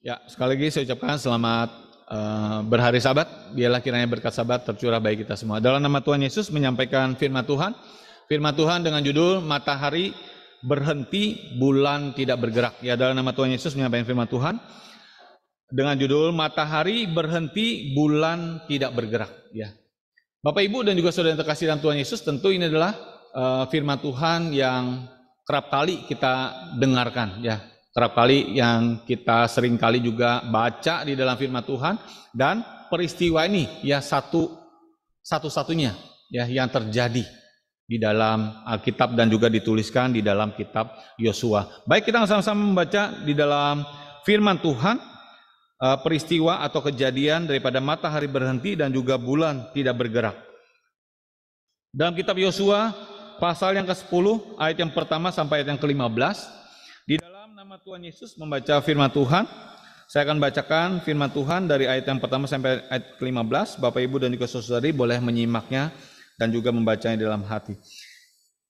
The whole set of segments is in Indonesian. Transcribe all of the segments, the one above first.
Ya, sekali lagi saya ucapkan selamat uh, berhari Sabat. Biarlah kiranya berkat Sabat tercurah baik kita semua. Dalam nama Tuhan Yesus menyampaikan firman Tuhan. Firman Tuhan dengan judul Matahari Berhenti, Bulan Tidak Bergerak. Ya, dalam nama Tuhan Yesus menyampaikan firman Tuhan dengan judul Matahari Berhenti, Bulan Tidak Bergerak. Ya. Bapak Ibu dan juga saudara yang terkasih dalam Tuhan Yesus, tentu ini adalah uh, firman Tuhan yang kerap kali kita dengarkan ya kerap kali yang kita sering kali juga baca di dalam firman Tuhan dan peristiwa ini ya satu satu-satunya ya yang terjadi di dalam Alkitab dan juga dituliskan di dalam kitab Yosua. Baik kita sama-sama membaca di dalam firman Tuhan eh, peristiwa atau kejadian daripada matahari berhenti dan juga bulan tidak bergerak. Dalam kitab Yosua pasal yang ke-10 ayat yang pertama sampai ayat yang ke-15 Tuhan Yesus membaca firman Tuhan. Saya akan bacakan firman Tuhan dari ayat yang pertama sampai ayat ke-15. Bapak, Ibu, dan juga saudari boleh menyimaknya dan juga membacanya dalam hati.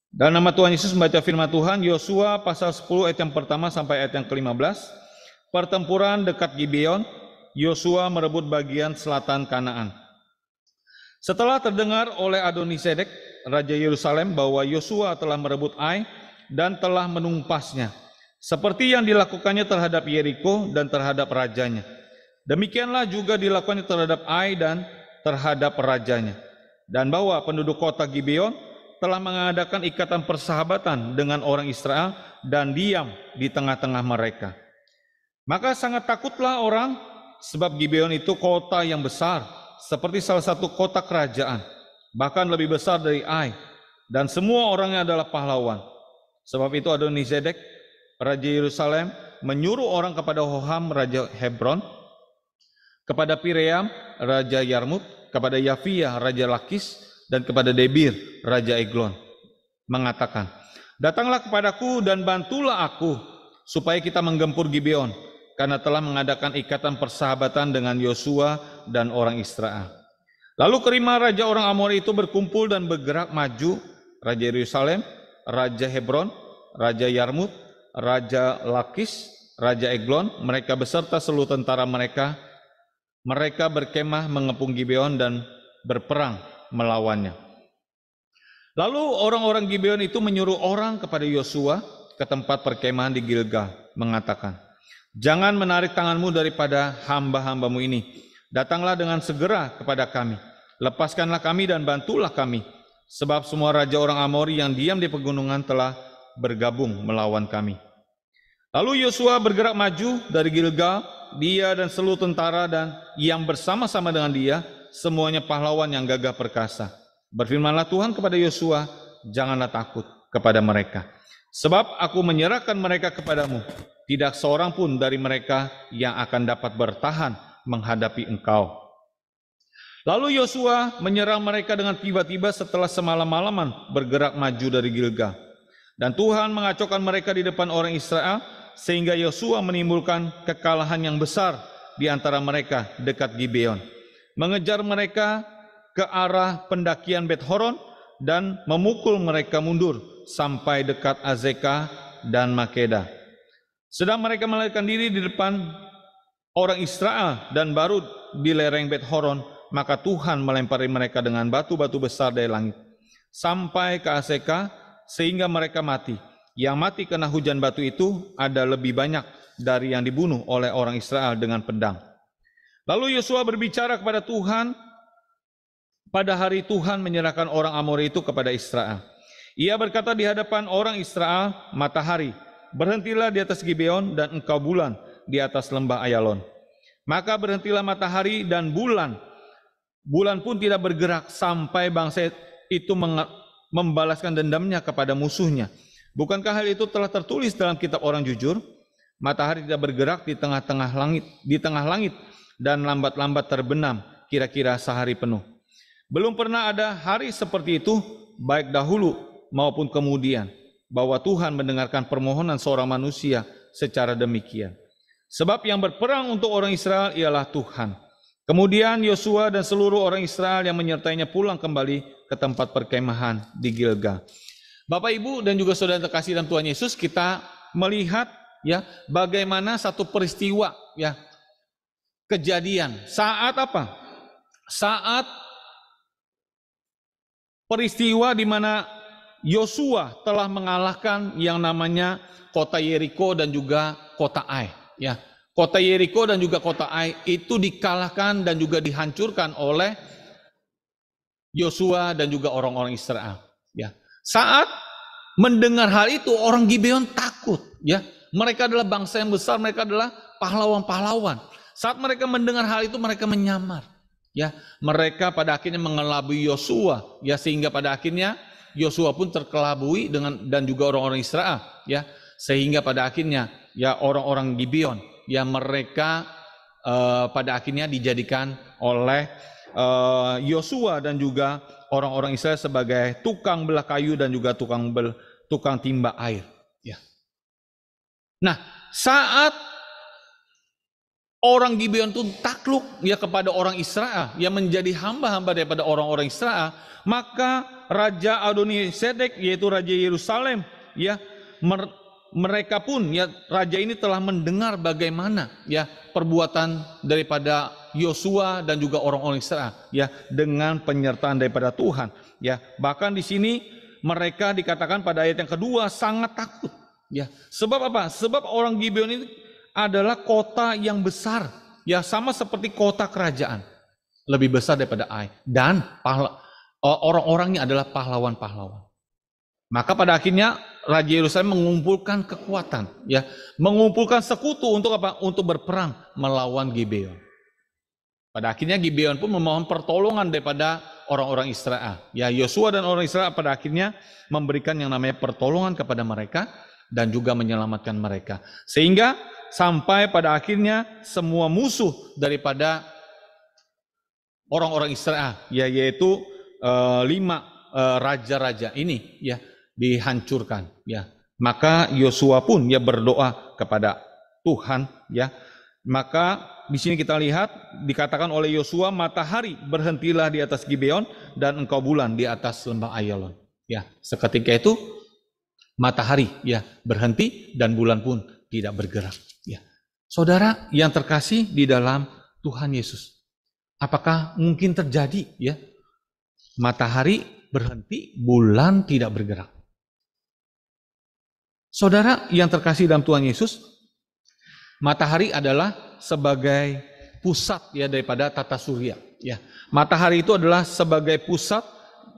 Dan nama Tuhan Yesus membaca firman Tuhan, Yosua pasal 10 ayat yang pertama sampai ayat yang ke-15. Pertempuran dekat Gibeon, Yosua merebut bagian selatan Kanaan. Setelah terdengar oleh Adonisedek, Raja Yerusalem, bahwa Yosua telah merebut Ai dan telah menumpasnya, seperti yang dilakukannya terhadap Yeriko dan terhadap rajanya. Demikianlah juga dilakukannya terhadap Ai dan terhadap rajanya. Dan bahwa penduduk kota Gibeon telah mengadakan ikatan persahabatan dengan orang Israel dan diam di tengah-tengah mereka. Maka sangat takutlah orang sebab Gibeon itu kota yang besar seperti salah satu kota kerajaan, bahkan lebih besar dari Ai dan semua orangnya adalah pahlawan. Sebab itu Adonizedek Raja Yerusalem menyuruh orang kepada Hoham Raja Hebron, kepada Piream Raja Yarmut, kepada Yafiah, Raja Lakis, dan kepada Debir Raja Eglon, mengatakan, Datanglah kepadaku dan bantulah aku, supaya kita menggempur Gibeon, karena telah mengadakan ikatan persahabatan dengan Yosua dan orang Israel. Lalu kerima raja orang Amor itu berkumpul dan bergerak maju, Raja Yerusalem, Raja Hebron, Raja Yarmut, Raja Lakis, Raja Eglon, mereka beserta seluruh tentara mereka. Mereka berkemah mengepung Gibeon dan berperang melawannya. Lalu orang-orang Gibeon itu menyuruh orang kepada Yosua ke tempat perkemahan di Gilgal, mengatakan, Jangan menarik tanganmu daripada hamba-hambamu ini. Datanglah dengan segera kepada kami. Lepaskanlah kami dan bantulah kami. Sebab semua raja orang Amori yang diam di pegunungan telah bergabung melawan kami. Lalu Yosua bergerak maju dari Gilgal, dia dan seluruh tentara dan yang bersama-sama dengan dia, semuanya pahlawan yang gagah perkasa. Berfirmanlah Tuhan kepada Yosua, janganlah takut kepada mereka. Sebab aku menyerahkan mereka kepadamu. Tidak seorang pun dari mereka yang akan dapat bertahan menghadapi engkau. Lalu Yosua menyerang mereka dengan tiba-tiba setelah semalam-malaman bergerak maju dari Gilgal. Dan Tuhan mengacaukan mereka di depan orang Israel sehingga Yosua menimbulkan kekalahan yang besar di antara mereka dekat Gibeon. Mengejar mereka ke arah pendakian Bet Horon dan memukul mereka mundur sampai dekat Azeka dan Makeda. Sedang mereka melarikan diri di depan orang Israel dan baru di lereng Bet Horon, maka Tuhan melempari mereka dengan batu-batu besar dari langit. Sampai ke Azekah sehingga mereka mati. Yang mati kena hujan batu itu ada lebih banyak dari yang dibunuh oleh orang Israel dengan pedang. Lalu Yosua berbicara kepada Tuhan, pada hari Tuhan menyerahkan orang Amori itu kepada Israel. Ia berkata di hadapan orang Israel, matahari, berhentilah di atas Gibeon dan engkau bulan di atas lembah Ayalon. Maka berhentilah matahari dan bulan. Bulan pun tidak bergerak sampai bangsa itu membalaskan dendamnya kepada musuhnya. Bukankah hal itu telah tertulis dalam kitab orang jujur? Matahari tidak bergerak di tengah-tengah langit, di tengah langit dan lambat-lambat terbenam kira-kira sehari penuh. Belum pernah ada hari seperti itu baik dahulu maupun kemudian bahwa Tuhan mendengarkan permohonan seorang manusia secara demikian. Sebab yang berperang untuk orang Israel ialah Tuhan Kemudian Yosua dan seluruh orang Israel yang menyertainya pulang kembali ke tempat perkemahan di Gilgal. Bapak Ibu dan juga saudara terkasih dalam Tuhan Yesus, kita melihat ya bagaimana satu peristiwa ya kejadian saat apa? Saat peristiwa di mana Yosua telah mengalahkan yang namanya kota Yeriko dan juga kota Ai ya. Kota Yeriko dan juga kota Ai itu dikalahkan dan juga dihancurkan oleh Yosua dan juga orang-orang Israel. Ya. Saat mendengar hal itu orang Gibeon takut. Ya. Mereka adalah bangsa yang besar, mereka adalah pahlawan-pahlawan. Saat mereka mendengar hal itu mereka menyamar. Ya, mereka pada akhirnya mengelabui Yosua, ya sehingga pada akhirnya Yosua pun terkelabui dengan dan juga orang-orang Israel, ya sehingga pada akhirnya ya orang-orang Gibeon yang mereka uh, pada akhirnya dijadikan oleh eh, Yosua uh, dan juga orang-orang Israel sebagai tukang belah kayu dan juga tukang bel, tukang timba air. Ya. Nah, saat orang Gibeon itu takluk ya kepada orang Israel, yang menjadi hamba-hamba daripada orang-orang Israel, maka Raja Adoni Sedek yaitu Raja Yerusalem ya mer, mereka pun ya raja ini telah mendengar bagaimana ya perbuatan daripada Yosua dan juga orang-orang Israel ya dengan penyertaan daripada Tuhan ya bahkan di sini mereka dikatakan pada ayat yang kedua sangat takut ya sebab apa sebab orang Gibeon ini adalah kota yang besar ya sama seperti kota kerajaan lebih besar daripada Ai dan e, orang-orangnya adalah pahlawan-pahlawan maka pada akhirnya Raja Yerusalem mengumpulkan kekuatan, ya, mengumpulkan sekutu untuk apa? Untuk berperang melawan Gibeon. Pada akhirnya Gibeon pun memohon pertolongan daripada orang-orang Israel. Ya, Yosua dan orang Israel pada akhirnya memberikan yang namanya pertolongan kepada mereka dan juga menyelamatkan mereka. Sehingga sampai pada akhirnya semua musuh daripada orang-orang Israel, ya yaitu e, lima e, raja-raja ini, ya dihancurkan ya maka Yosua pun ya berdoa kepada Tuhan ya maka di sini kita lihat dikatakan oleh Yosua matahari berhentilah di atas Gibeon dan engkau bulan di atas lembah Ayalon ya seketika itu matahari ya berhenti dan bulan pun tidak bergerak ya saudara yang terkasih di dalam Tuhan Yesus apakah mungkin terjadi ya matahari berhenti bulan tidak bergerak Saudara yang terkasih dalam Tuhan Yesus, matahari adalah sebagai pusat ya daripada tata surya. Ya, matahari itu adalah sebagai pusat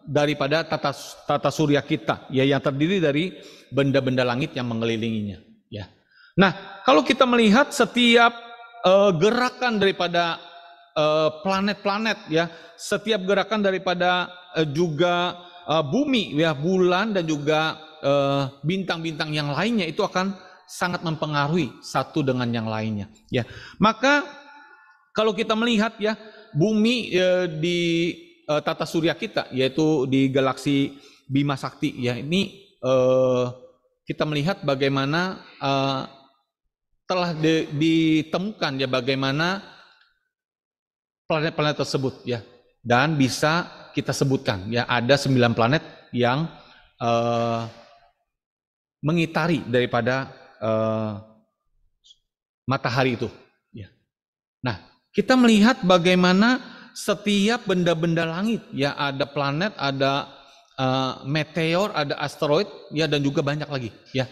daripada tata tata surya kita, ya yang terdiri dari benda-benda langit yang mengelilinginya. Ya. Nah, kalau kita melihat setiap uh, gerakan daripada eh, planet-planet, uh, ya, setiap gerakan daripada uh, juga uh, bumi, ya, bulan dan juga Eh, bintang-bintang yang lainnya itu akan sangat mempengaruhi satu dengan yang lainnya ya maka kalau kita melihat ya bumi e, di e, tata surya kita yaitu di galaksi Bima Sakti ya ini e, kita melihat bagaimana e, telah de, ditemukan ya bagaimana planet-planet tersebut ya dan bisa kita sebutkan ya ada 9 planet yang uh, mengitari daripada uh, matahari itu. Ya. Nah, kita melihat bagaimana setiap benda-benda langit, ya ada planet, ada uh, meteor, ada asteroid, ya dan juga banyak lagi, ya.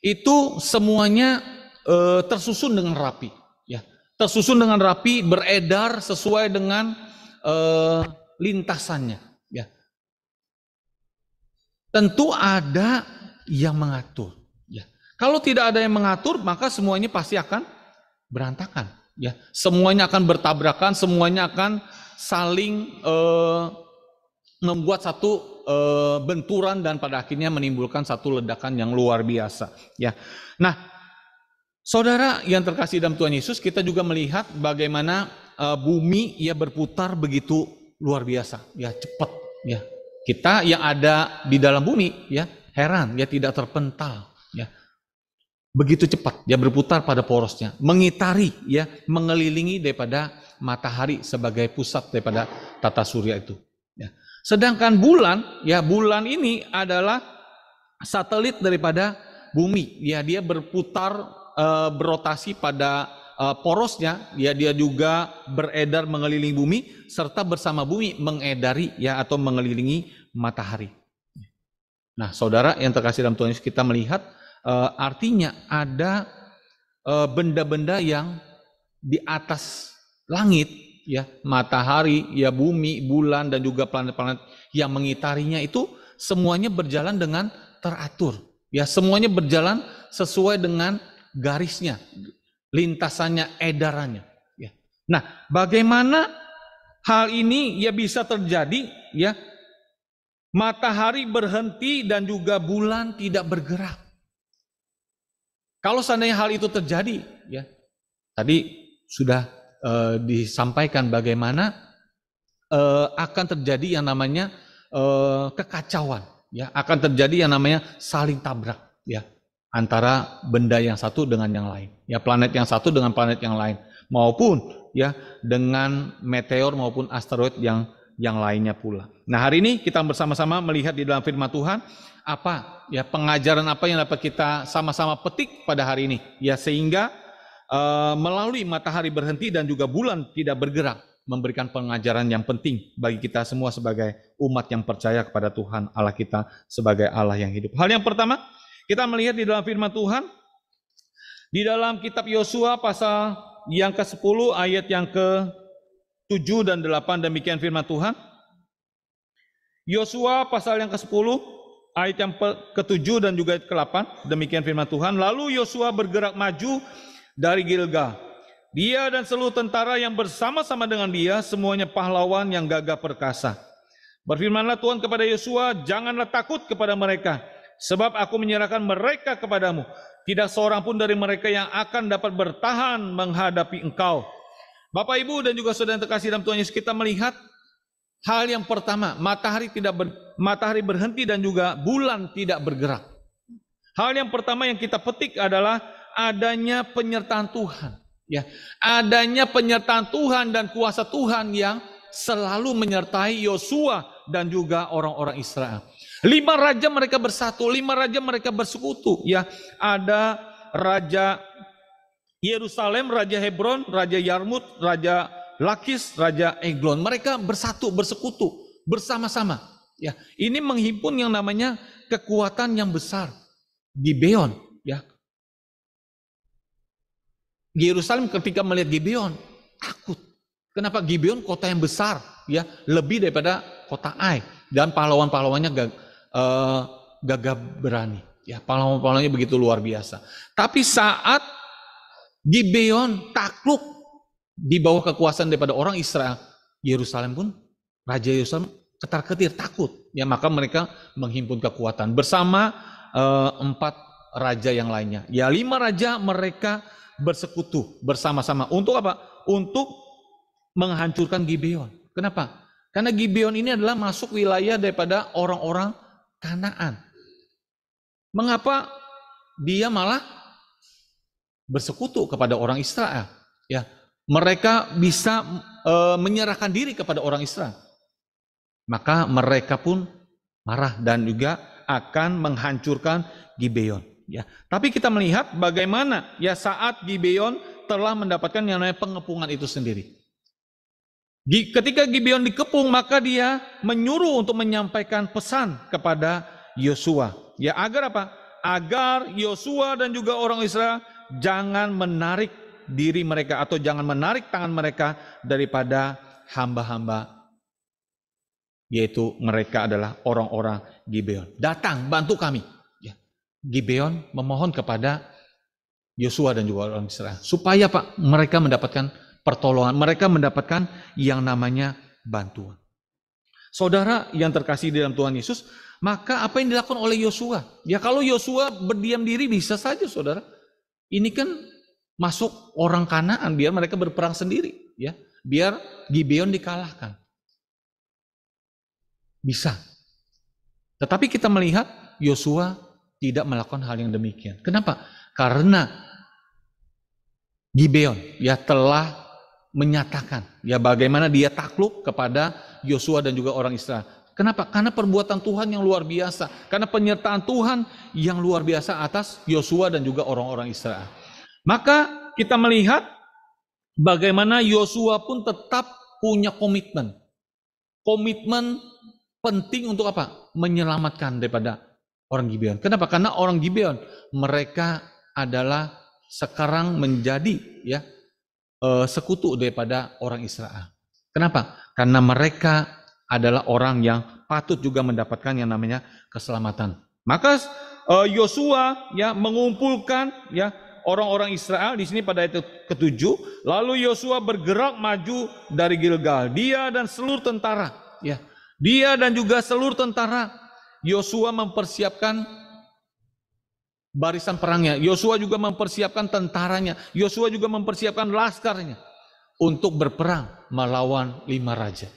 Itu semuanya uh, tersusun dengan rapi, ya. Tersusun dengan rapi, beredar sesuai dengan uh, lintasannya, ya. Tentu ada yang mengatur. Ya. Kalau tidak ada yang mengatur, maka semuanya pasti akan berantakan. Ya, semuanya akan bertabrakan, semuanya akan saling eh, membuat satu eh, benturan dan pada akhirnya menimbulkan satu ledakan yang luar biasa. Ya, nah, saudara yang terkasih dalam Tuhan Yesus, kita juga melihat bagaimana eh, bumi ya berputar begitu luar biasa, ya cepat, ya kita yang ada di dalam bumi ya Heran, ya tidak terpental. Ya. Begitu cepat, dia berputar pada porosnya. Mengitari, ya, mengelilingi daripada matahari sebagai pusat daripada tata surya itu. Ya. Sedangkan bulan, ya bulan ini adalah satelit daripada bumi. Ya, dia berputar, e, berotasi pada e, porosnya ya dia juga beredar mengelilingi bumi serta bersama bumi mengedari ya atau mengelilingi matahari. Nah, saudara yang terkasih dalam Tuhan Yesus, kita melihat e, artinya ada eh, benda-benda yang di atas langit, ya matahari, ya bumi, bulan, dan juga planet-planet yang mengitarinya itu semuanya berjalan dengan teratur. Ya, semuanya berjalan sesuai dengan garisnya, lintasannya, edarannya. Ya. Nah, bagaimana hal ini ya bisa terjadi ya matahari berhenti dan juga bulan tidak bergerak. Kalau seandainya hal itu terjadi, ya tadi sudah e, disampaikan bagaimana e, akan terjadi yang namanya e, kekacauan, ya akan terjadi yang namanya saling tabrak, ya antara benda yang satu dengan yang lain, ya planet yang satu dengan planet yang lain, maupun ya dengan meteor maupun asteroid yang yang lainnya pula. Nah, hari ini kita bersama-sama melihat di dalam firman Tuhan apa ya pengajaran apa yang dapat kita sama-sama petik pada hari ini ya sehingga e, melalui matahari berhenti dan juga bulan tidak bergerak memberikan pengajaran yang penting bagi kita semua sebagai umat yang percaya kepada Tuhan Allah kita sebagai Allah yang hidup. Hal yang pertama, kita melihat di dalam firman Tuhan di dalam kitab Yosua pasal yang ke-10 ayat yang ke 7 dan 8 demikian firman Tuhan. Yosua pasal yang ke-10 ayat yang ke-7 dan juga ayat ke-8 demikian firman Tuhan. Lalu Yosua bergerak maju dari Gilgal. Dia dan seluruh tentara yang bersama-sama dengan dia semuanya pahlawan yang gagah perkasa. Berfirmanlah Tuhan kepada Yosua, janganlah takut kepada mereka, sebab aku menyerahkan mereka kepadamu. Tidak seorang pun dari mereka yang akan dapat bertahan menghadapi engkau Bapak Ibu dan juga saudara yang terkasih dalam Tuhan Yesus, kita melihat hal yang pertama, matahari tidak ber, matahari berhenti dan juga bulan tidak bergerak. Hal yang pertama yang kita petik adalah adanya penyertaan Tuhan, ya. Adanya penyertaan Tuhan dan kuasa Tuhan yang selalu menyertai Yosua dan juga orang-orang Israel. Lima raja mereka bersatu, lima raja mereka bersekutu, ya. Ada raja Yerusalem, Raja Hebron, Raja Yarmut, Raja Lakis, Raja Eglon. Mereka bersatu, bersekutu, bersama-sama. Ya, ini menghimpun yang namanya kekuatan yang besar Gibeon. Ya, Yerusalem ketika melihat Gibeon takut. Kenapa Gibeon kota yang besar, ya lebih daripada kota Ai dan pahlawan-pahlawannya gag, uh, gagah berani. Ya, pahlawan-pahlawannya begitu luar biasa. Tapi saat Gibeon takluk di bawah kekuasaan daripada orang Israel. Yerusalem pun, Raja Yerusalem ketar-ketir, takut. Ya, maka mereka menghimpun kekuatan bersama eh, empat raja yang lainnya. Ya, lima raja mereka bersekutu bersama-sama. Untuk apa? Untuk menghancurkan Gibeon. Kenapa? Karena Gibeon ini adalah masuk wilayah daripada orang-orang Kanaan. Mengapa dia malah bersekutu kepada orang Israel. Ya, mereka bisa e, menyerahkan diri kepada orang Israel. Maka mereka pun marah dan juga akan menghancurkan Gibeon. Ya, tapi kita melihat bagaimana ya saat Gibeon telah mendapatkan yang namanya pengepungan itu sendiri. Ketika Gibeon dikepung, maka dia menyuruh untuk menyampaikan pesan kepada Yosua. Ya agar apa? Agar Yosua dan juga orang Israel jangan menarik diri mereka atau jangan menarik tangan mereka daripada hamba-hamba yaitu mereka adalah orang-orang Gibeon. Datang bantu kami. Ya. Gibeon memohon kepada Yosua dan juga orang Israel supaya Pak mereka mendapatkan pertolongan, mereka mendapatkan yang namanya bantuan. Saudara yang terkasih di dalam Tuhan Yesus, maka apa yang dilakukan oleh Yosua? Ya kalau Yosua berdiam diri bisa saja saudara. Ini kan masuk orang Kanaan biar mereka berperang sendiri, ya. Biar Gibeon dikalahkan. Bisa. Tetapi kita melihat Yosua tidak melakukan hal yang demikian. Kenapa? Karena Gibeon ya telah menyatakan ya bagaimana dia takluk kepada Yosua dan juga orang Israel. Kenapa? Karena perbuatan Tuhan yang luar biasa. Karena penyertaan Tuhan yang luar biasa atas Yosua dan juga orang-orang Israel. Maka kita melihat bagaimana Yosua pun tetap punya komitmen. Komitmen penting untuk apa? Menyelamatkan daripada orang Gibeon. Kenapa? Karena orang Gibeon mereka adalah sekarang menjadi ya eh, sekutu daripada orang Israel. Kenapa? Karena mereka adalah orang yang patut juga mendapatkan yang namanya keselamatan. Maka eh, Yosua ya mengumpulkan ya orang-orang Israel di sini pada ayat ketujuh. Lalu Yosua bergerak maju dari Gilgal, dia dan seluruh tentara. Ya, dia dan juga seluruh tentara. Yosua mempersiapkan barisan perangnya. Yosua juga mempersiapkan tentaranya. Yosua juga mempersiapkan laskarnya untuk berperang melawan lima raja.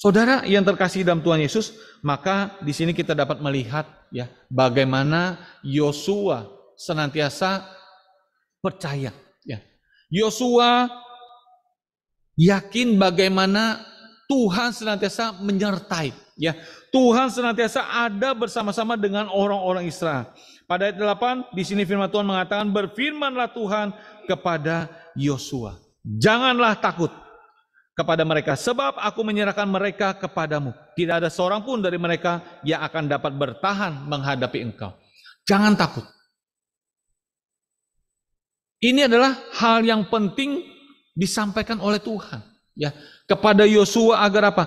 Saudara yang terkasih dalam Tuhan Yesus, maka di sini kita dapat melihat ya bagaimana Yosua senantiasa percaya. Ya. Yosua yakin bagaimana Tuhan senantiasa menyertai. Ya, Tuhan senantiasa ada bersama-sama dengan orang-orang Israel. Pada ayat 8 di sini firman Tuhan mengatakan berfirmanlah Tuhan kepada Yosua. Janganlah takut kepada mereka, sebab aku menyerahkan mereka kepadamu. Tidak ada seorang pun dari mereka yang akan dapat bertahan menghadapi engkau. Jangan takut. Ini adalah hal yang penting disampaikan oleh Tuhan ya kepada Yosua agar apa?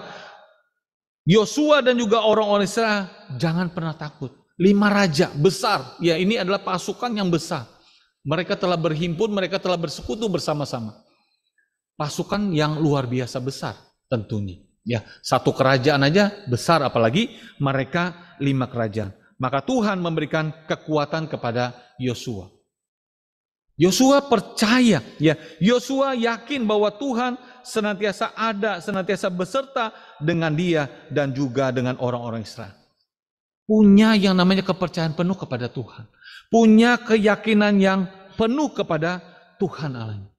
Yosua dan juga orang-orang Israel jangan pernah takut. Lima raja besar, ya ini adalah pasukan yang besar. Mereka telah berhimpun, mereka telah bersekutu bersama-sama pasukan yang luar biasa besar tentunya. Ya, satu kerajaan aja besar apalagi mereka lima kerajaan. Maka Tuhan memberikan kekuatan kepada Yosua. Yosua percaya, ya. Yosua yakin bahwa Tuhan senantiasa ada, senantiasa beserta dengan dia dan juga dengan orang-orang Israel. Punya yang namanya kepercayaan penuh kepada Tuhan. Punya keyakinan yang penuh kepada Tuhan Allahnya.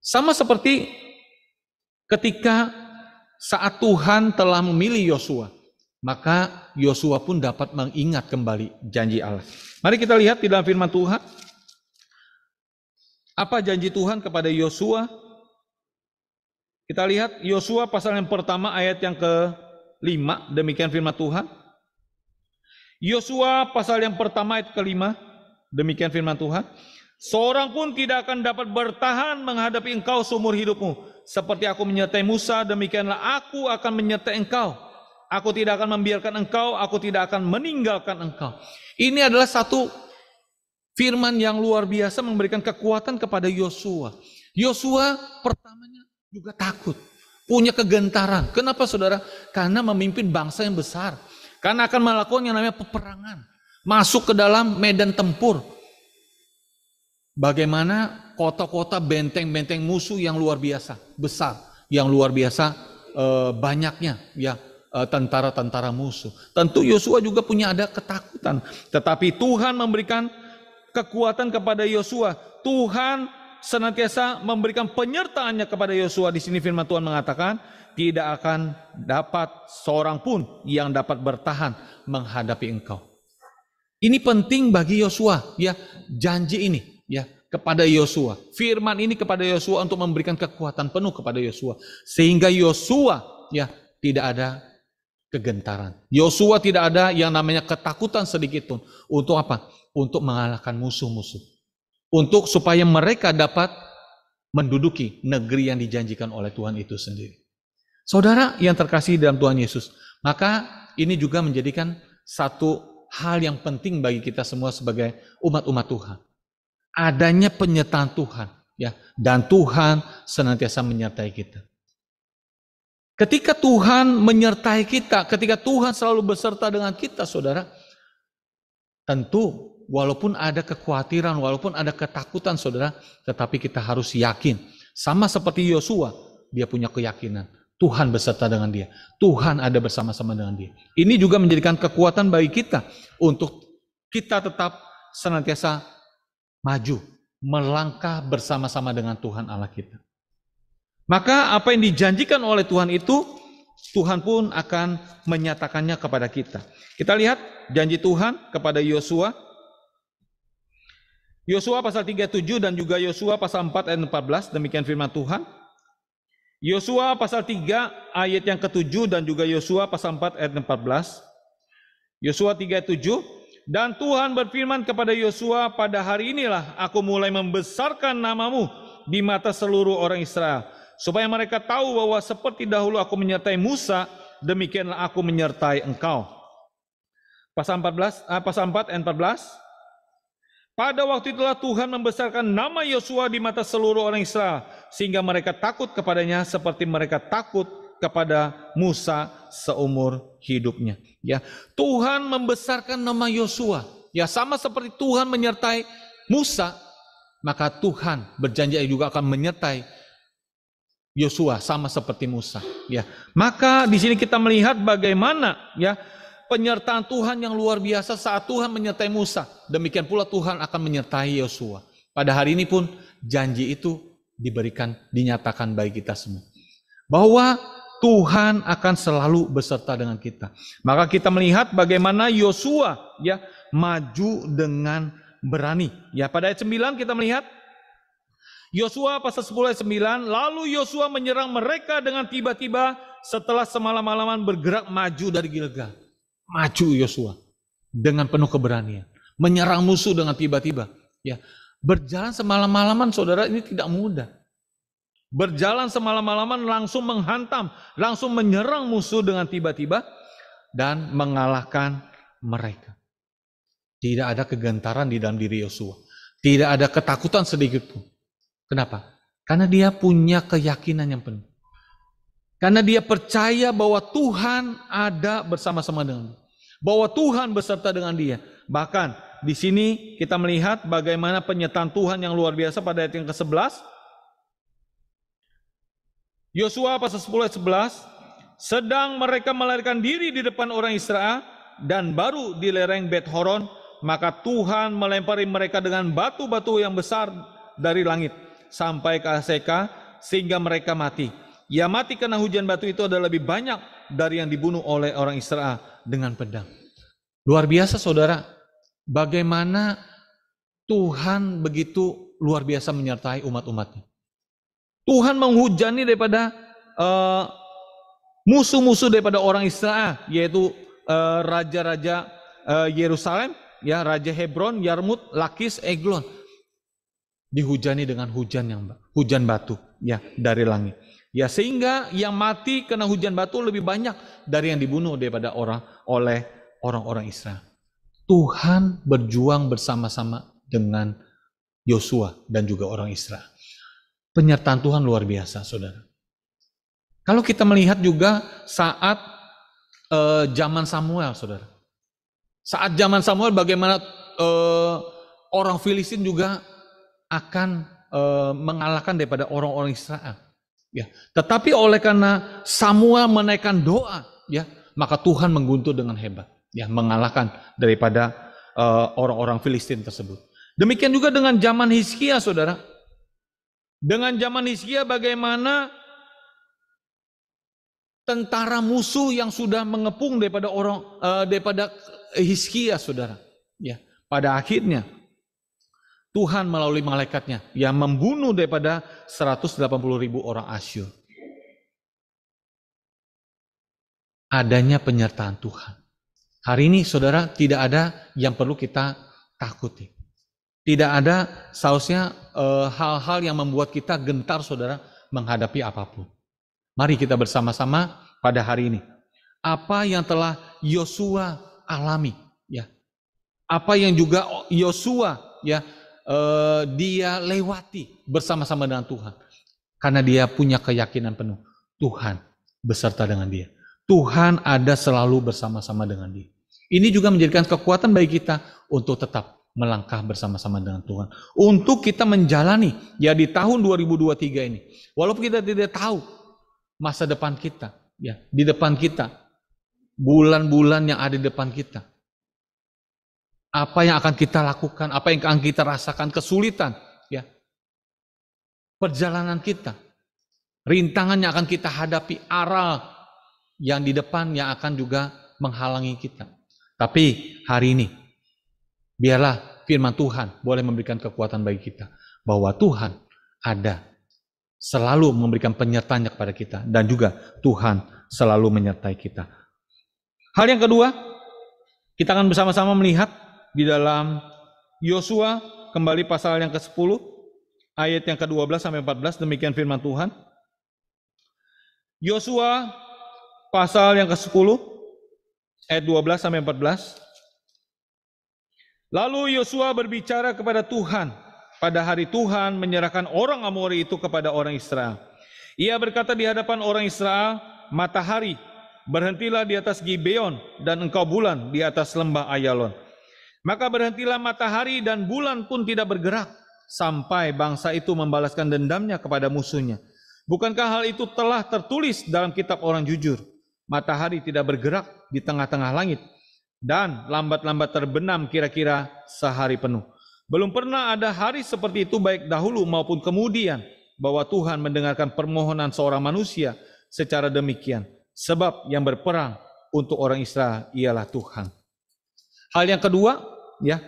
Sama seperti ketika saat Tuhan telah memilih Yosua, maka Yosua pun dapat mengingat kembali janji Allah. Mari kita lihat di dalam firman Tuhan. Apa janji Tuhan kepada Yosua? Kita lihat Yosua pasal yang pertama ayat yang ke-5, demikian firman Tuhan. Yosua pasal yang pertama ayat ke kelima, demikian firman Tuhan. Seorang pun tidak akan dapat bertahan menghadapi engkau seumur hidupmu. Seperti aku menyertai Musa, demikianlah aku akan menyertai engkau. Aku tidak akan membiarkan engkau, aku tidak akan meninggalkan engkau. Ini adalah satu firman yang luar biasa memberikan kekuatan kepada Yosua. Yosua pertamanya juga takut, punya kegentaran. Kenapa saudara? Karena memimpin bangsa yang besar. Karena akan melakukan yang namanya peperangan. Masuk ke dalam medan tempur bagaimana kota-kota benteng-benteng musuh yang luar biasa besar, yang luar biasa eh, banyaknya ya eh, tentara-tentara musuh. Tentu Yosua juga punya ada ketakutan, tetapi Tuhan memberikan kekuatan kepada Yosua. Tuhan senantiasa memberikan penyertaannya kepada Yosua. Di sini firman Tuhan mengatakan, tidak akan dapat seorang pun yang dapat bertahan menghadapi engkau. Ini penting bagi Yosua, ya, janji ini ya kepada Yosua. Firman ini kepada Yosua untuk memberikan kekuatan penuh kepada Yosua sehingga Yosua ya tidak ada kegentaran. Yosua tidak ada yang namanya ketakutan sedikit pun. Untuk apa? Untuk mengalahkan musuh-musuh. Untuk supaya mereka dapat menduduki negeri yang dijanjikan oleh Tuhan itu sendiri. Saudara yang terkasih dalam Tuhan Yesus, maka ini juga menjadikan satu hal yang penting bagi kita semua sebagai umat-umat Tuhan adanya penyertaan Tuhan ya dan Tuhan senantiasa menyertai kita. Ketika Tuhan menyertai kita, ketika Tuhan selalu beserta dengan kita, Saudara, tentu walaupun ada kekhawatiran, walaupun ada ketakutan, Saudara, tetapi kita harus yakin. Sama seperti Yosua, dia punya keyakinan. Tuhan beserta dengan dia. Tuhan ada bersama-sama dengan dia. Ini juga menjadikan kekuatan bagi kita untuk kita tetap senantiasa maju, melangkah bersama-sama dengan Tuhan Allah kita. Maka apa yang dijanjikan oleh Tuhan itu, Tuhan pun akan menyatakannya kepada kita. Kita lihat janji Tuhan kepada Yosua. Yosua pasal 37 dan juga Yosua pasal 4 ayat 14, demikian firman Tuhan. Yosua pasal 3 ayat yang ke-7 dan juga Yosua pasal 4 ayat 14. Yosua 37 dan Tuhan berfirman kepada Yosua, pada hari inilah aku mulai membesarkan namamu di mata seluruh orang Israel. Supaya mereka tahu bahwa seperti dahulu aku menyertai Musa, demikianlah aku menyertai engkau. Pasal 14, eh, pasal 4 dan 14. Pada waktu itulah Tuhan membesarkan nama Yosua di mata seluruh orang Israel, sehingga mereka takut kepadanya seperti mereka takut kepada Musa seumur hidupnya. Ya, Tuhan membesarkan nama Yosua. Ya, sama seperti Tuhan menyertai Musa, maka Tuhan berjanji juga akan menyertai Yosua sama seperti Musa. Ya, maka di sini kita melihat bagaimana ya penyertaan Tuhan yang luar biasa saat Tuhan menyertai Musa. Demikian pula Tuhan akan menyertai Yosua. Pada hari ini pun janji itu diberikan, dinyatakan bagi kita semua. Bahwa Tuhan akan selalu beserta dengan kita. Maka kita melihat bagaimana Yosua ya maju dengan berani. Ya pada ayat 9 kita melihat Yosua pasal 10 ayat 9, lalu Yosua menyerang mereka dengan tiba-tiba setelah semalam-malaman bergerak maju dari Gilgal. Maju Yosua dengan penuh keberanian, menyerang musuh dengan tiba-tiba. Ya, berjalan semalam-malaman saudara ini tidak mudah berjalan semalam-malaman langsung menghantam, langsung menyerang musuh dengan tiba-tiba dan mengalahkan mereka. Tidak ada kegentaran di dalam diri Yosua. Tidak ada ketakutan sedikit pun. Kenapa? Karena dia punya keyakinan yang penuh. Karena dia percaya bahwa Tuhan ada bersama-sama dengan dia. Bahwa Tuhan beserta dengan dia. Bahkan di sini kita melihat bagaimana penyertaan Tuhan yang luar biasa pada ayat yang ke-11 Yosua pasal 10 ayat 11, sedang mereka melarikan diri di depan orang Israel dan baru di lereng Bet Horon, maka Tuhan melempari mereka dengan batu-batu yang besar dari langit sampai ke Aseka sehingga mereka mati. Ya mati karena hujan batu itu adalah lebih banyak dari yang dibunuh oleh orang Israel dengan pedang. Luar biasa saudara, bagaimana Tuhan begitu luar biasa menyertai umat-umatnya. Tuhan menghujani daripada musuh eh, musuh-musuh daripada orang Israel yaitu eh, raja-raja uh, Yerusalem, ya raja Hebron, Yarmut, Lakis, Eglon. Dihujani dengan hujan yang hujan batu ya dari langit. Ya sehingga yang mati kena hujan batu lebih banyak dari yang dibunuh daripada orang oleh orang-orang Israel. Tuhan berjuang bersama-sama dengan Yosua dan juga orang Israel penyertaan Tuhan luar biasa, saudara. Kalau kita melihat juga saat eh, zaman Samuel, saudara. Saat zaman Samuel, bagaimana eh, orang Filistin juga akan eh, mengalahkan daripada orang-orang Israel. Ya, tetapi oleh karena Samuel menaikkan doa, ya, maka Tuhan mengguntur dengan hebat, ya, mengalahkan daripada eh, orang-orang uh, Filistin tersebut. Demikian juga dengan zaman Hizkia, saudara. Dengan zaman Hizkia bagaimana tentara musuh yang sudah mengepung daripada orang uh, daripada Hizkia Saudara. Ya, pada akhirnya Tuhan melalui malaikatnya yang membunuh daripada 180.000 orang Asyur. Adanya penyertaan Tuhan. Hari ini saudara tidak ada yang perlu kita takuti. Tidak ada sausnya eh, hal-hal e, yang membuat kita gentar saudara menghadapi apapun. Mari kita bersama-sama pada hari ini. Apa yang telah Yosua alami, ya. Apa yang juga Yosua, ya, e, dia lewati bersama-sama dengan Tuhan. Karena dia punya keyakinan penuh, Tuhan beserta dengan dia. Tuhan ada selalu bersama-sama dengan dia. Ini juga menjadikan kekuatan bagi kita untuk tetap melangkah bersama-sama dengan Tuhan. Untuk kita menjalani ya di tahun 2023 ini. Walaupun kita tidak tahu masa depan kita, ya, di depan kita, bulan-bulan yang ada di depan kita. Apa yang akan kita lakukan, apa yang akan kita rasakan kesulitan, ya. Perjalanan kita, rintangan yang akan kita hadapi, arah yang di depan yang akan juga menghalangi kita. Tapi hari ini Biarlah firman Tuhan boleh memberikan kekuatan bagi kita. Bahwa Tuhan ada, selalu memberikan penyertaannya kepada kita. Dan juga Tuhan selalu menyertai kita. Hal yang kedua, kita akan bersama-sama melihat di dalam Yosua kembali pasal yang ke-10 ayat yang ke-12 sampai 14 demikian firman Tuhan. Yosua pasal yang ke-10 ayat 12 sampai 14. Lalu Yosua berbicara kepada Tuhan. Pada hari Tuhan menyerahkan orang Amori itu kepada orang Israel. Ia berkata di hadapan orang Israel, Matahari, berhentilah di atas Gibeon dan engkau bulan di atas lembah Ayalon. Maka berhentilah matahari dan bulan pun tidak bergerak sampai bangsa itu membalaskan dendamnya kepada musuhnya. Bukankah hal itu telah tertulis dalam kitab orang jujur? Matahari tidak bergerak di tengah-tengah langit dan lambat-lambat terbenam kira-kira sehari penuh. Belum pernah ada hari seperti itu baik dahulu maupun kemudian bahwa Tuhan mendengarkan permohonan seorang manusia secara demikian. Sebab yang berperang untuk orang Israel ialah Tuhan. Hal yang kedua, ya,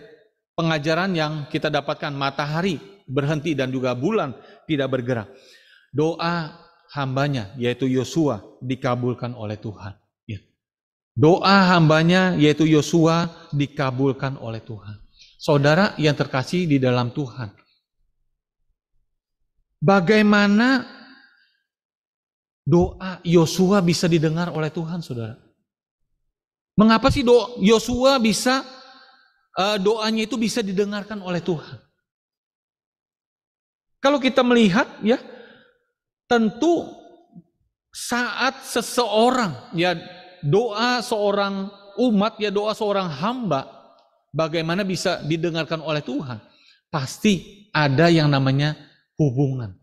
pengajaran yang kita dapatkan matahari berhenti dan juga bulan tidak bergerak. Doa hambanya yaitu Yosua dikabulkan oleh Tuhan. Doa hambanya yaitu Yosua dikabulkan oleh Tuhan. Saudara yang terkasih di dalam Tuhan. Bagaimana doa Yosua bisa didengar oleh Tuhan, Saudara? Mengapa sih doa Yosua bisa eh, doanya itu bisa didengarkan oleh Tuhan? Kalau kita melihat ya, tentu saat seseorang ya doa seorang umat, ya doa seorang hamba, bagaimana bisa didengarkan oleh Tuhan? Pasti ada yang namanya hubungan,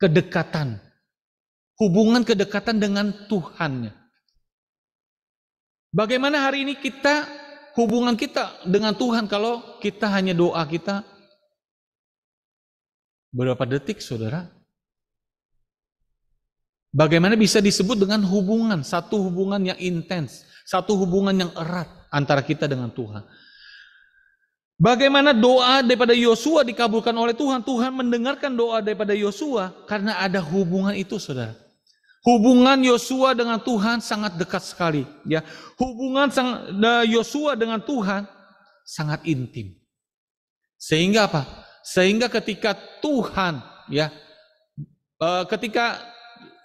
kedekatan, hubungan kedekatan dengan Tuhan. Bagaimana hari ini kita hubungan kita dengan Tuhan kalau kita hanya doa kita berapa detik saudara Bagaimana bisa disebut dengan hubungan, satu hubungan yang intens, satu hubungan yang erat antara kita dengan Tuhan. Bagaimana doa daripada Yosua dikabulkan oleh Tuhan? Tuhan mendengarkan doa daripada Yosua karena ada hubungan itu, saudara. Hubungan Yosua dengan Tuhan sangat dekat sekali, ya. Hubungan Yosua dengan Tuhan sangat intim. Sehingga apa? Sehingga ketika Tuhan, ya, eh, ketika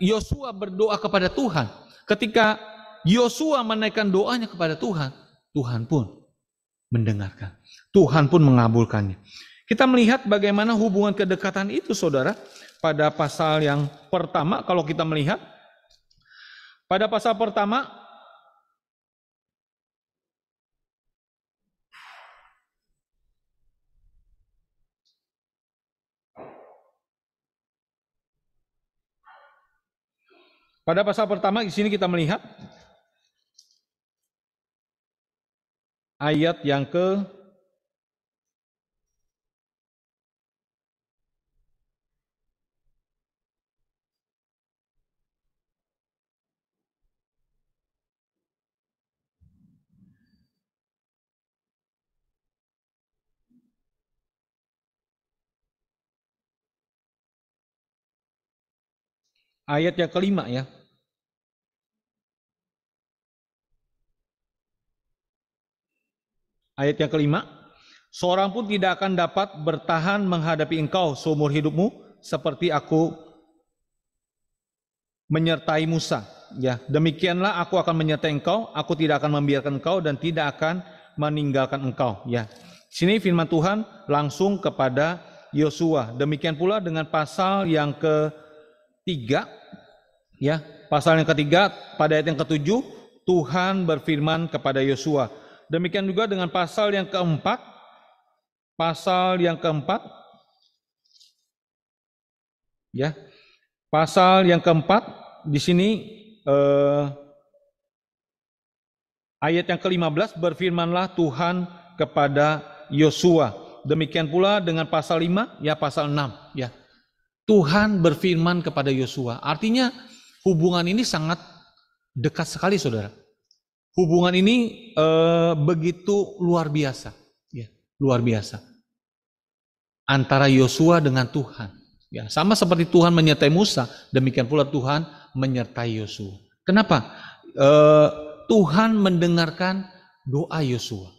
Yosua berdoa kepada Tuhan, ketika Yosua menaikkan doanya kepada Tuhan, Tuhan pun mendengarkan. Tuhan pun mengabulkannya. Kita melihat bagaimana hubungan kedekatan itu saudara pada pasal yang pertama kalau kita melihat pada pasal pertama Pada pasal pertama di sini kita melihat ayat yang ke Ayat yang kelima ya. Ayat yang kelima, seorang pun tidak akan dapat bertahan menghadapi engkau seumur hidupmu seperti aku menyertai Musa. Ya, demikianlah aku akan menyertai engkau, aku tidak akan membiarkan engkau dan tidak akan meninggalkan engkau. Ya. Sini firman Tuhan langsung kepada Yosua. Demikian pula dengan pasal yang ke tiga, ya pasal yang ketiga pada ayat yang ketujuh Tuhan berfirman kepada Yosua. Demikian juga dengan pasal yang keempat, pasal yang keempat, ya pasal yang keempat di sini eh, ayat yang ke-15 berfirmanlah Tuhan kepada Yosua. Demikian pula dengan pasal 5 ya pasal 6 ya. Tuhan berfirman kepada Yosua. Artinya hubungan ini sangat dekat sekali saudara. Hubungan ini e, begitu luar biasa, ya, luar biasa. Antara Yosua dengan Tuhan. Ya, sama seperti Tuhan menyertai Musa, demikian pula Tuhan menyertai Yosua. Kenapa? E, Tuhan mendengarkan doa Yosua.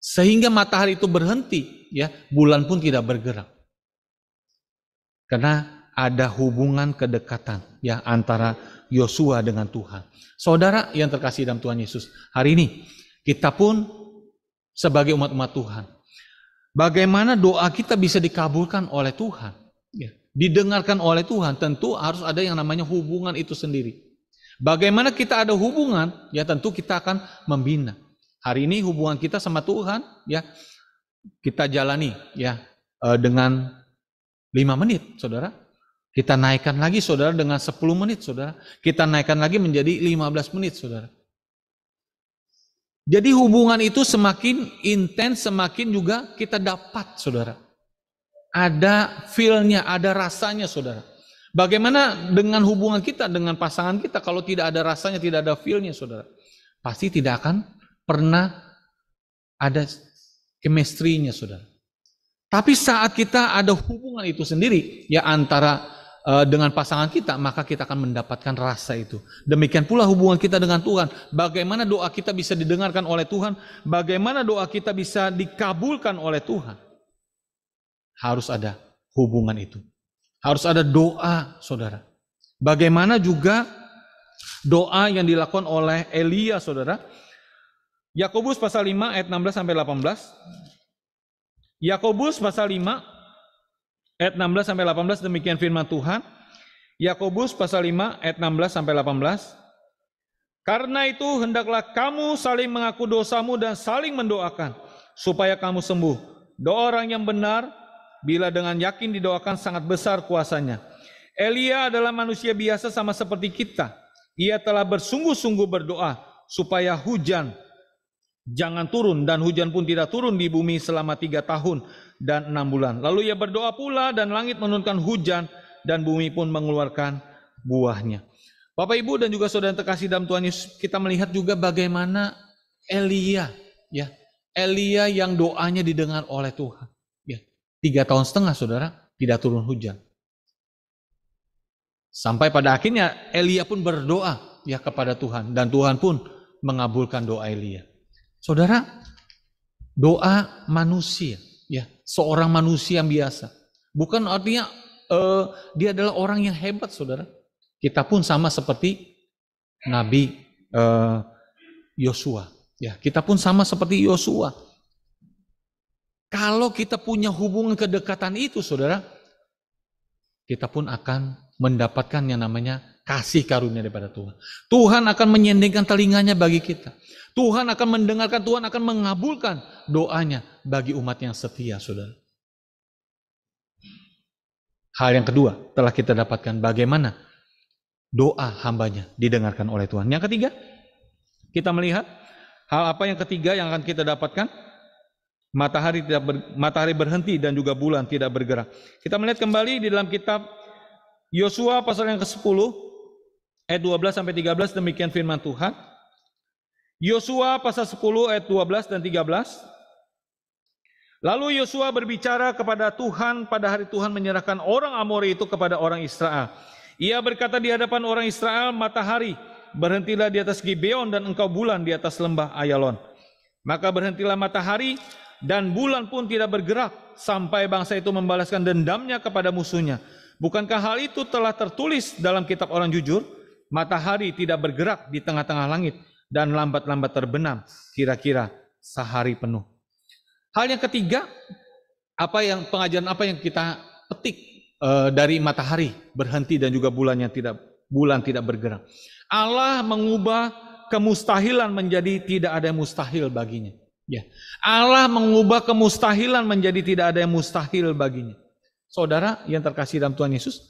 Sehingga matahari itu berhenti, ya, bulan pun tidak bergerak. Karena ada hubungan kedekatan ya antara Yosua dengan Tuhan. Saudara yang terkasih dalam Tuhan Yesus, hari ini kita pun sebagai umat-umat Tuhan, bagaimana doa kita bisa dikabulkan oleh Tuhan, ya. didengarkan oleh Tuhan, tentu harus ada yang namanya hubungan itu sendiri. Bagaimana kita ada hubungan, ya tentu kita akan membina. Hari ini hubungan kita sama Tuhan, ya kita jalani, ya eh, dengan 5 menit, saudara. Kita naikkan lagi, saudara, dengan 10 menit, saudara. Kita naikkan lagi menjadi 15 menit, saudara. Jadi hubungan itu semakin intens, semakin juga kita dapat, saudara. Ada feel-nya, ada rasanya, saudara. Bagaimana dengan hubungan kita dengan pasangan kita kalau tidak ada rasanya, tidak ada feel-nya, saudara? Pasti tidak akan pernah ada chemistry saudara. Tapi saat kita ada hubungan itu sendiri ya antara uh, dengan pasangan kita, maka kita akan mendapatkan rasa itu. Demikian pula hubungan kita dengan Tuhan. Bagaimana doa kita bisa didengarkan oleh Tuhan? Bagaimana doa kita bisa dikabulkan oleh Tuhan? Harus ada hubungan itu. Harus ada doa, Saudara. Bagaimana juga doa yang dilakukan oleh Elia, Saudara? Yakobus pasal 5 ayat 16 sampai 18. Yakobus pasal 5 ayat 16 sampai 18 demikian firman Tuhan. Yakobus pasal 5 ayat 16 sampai 18. Karena itu hendaklah kamu saling mengaku dosamu dan saling mendoakan supaya kamu sembuh. Doa orang yang benar bila dengan yakin didoakan sangat besar kuasanya. Elia adalah manusia biasa sama seperti kita. Ia telah bersungguh-sungguh berdoa supaya hujan jangan turun dan hujan pun tidak turun di bumi selama tiga tahun dan enam bulan. Lalu ia berdoa pula dan langit menurunkan hujan dan bumi pun mengeluarkan buahnya. Bapak Ibu dan juga saudara terkasih dalam Tuhan Yesus, kita melihat juga bagaimana Elia, ya Elia yang doanya didengar oleh Tuhan. Ya, tiga tahun setengah saudara tidak turun hujan. Sampai pada akhirnya Elia pun berdoa ya kepada Tuhan dan Tuhan pun mengabulkan doa Elia. Saudara, doa manusia, ya, seorang manusia yang biasa. Bukan artinya uh, dia adalah orang yang hebat, Saudara. Kita pun sama seperti Nabi eh, Yosua, Uh, ya. Kita pun sama seperti Yosua. Kalau kita punya hubungan kedekatan itu, Saudara, kita pun akan mendapatkan yang namanya kasih karunia daripada Tuhan. Tuhan akan menyendingkan telinganya bagi kita. Tuhan akan mendengarkan, Tuhan akan mengabulkan doanya bagi umat yang setia, saudara. Hal yang kedua telah kita dapatkan bagaimana doa hambanya didengarkan oleh Tuhan. Yang ketiga, kita melihat hal apa yang ketiga yang akan kita dapatkan? Matahari tidak ber, matahari berhenti dan juga bulan tidak bergerak. Kita melihat kembali di dalam kitab Yosua pasal yang ke-10 ayat 12 sampai 13 demikian firman Tuhan. Yosua pasal 10 ayat 12 dan 13. Lalu Yosua berbicara kepada Tuhan pada hari Tuhan menyerahkan orang Amori itu kepada orang Israel. Ia berkata di hadapan orang Israel, matahari berhentilah di atas Gibeon dan engkau bulan di atas lembah Ayalon. Maka berhentilah matahari dan bulan pun tidak bergerak sampai bangsa itu membalaskan dendamnya kepada musuhnya. Bukankah hal itu telah tertulis dalam kitab orang jujur? matahari tidak bergerak di tengah-tengah langit dan lambat-lambat terbenam kira-kira sehari penuh. Hal yang ketiga, apa yang pengajaran apa yang kita petik e, dari matahari berhenti dan juga bulan yang tidak bulan tidak bergerak. Allah mengubah kemustahilan menjadi tidak ada yang mustahil baginya. Ya. Allah mengubah kemustahilan menjadi tidak ada yang mustahil baginya. Saudara yang terkasih dalam Tuhan Yesus,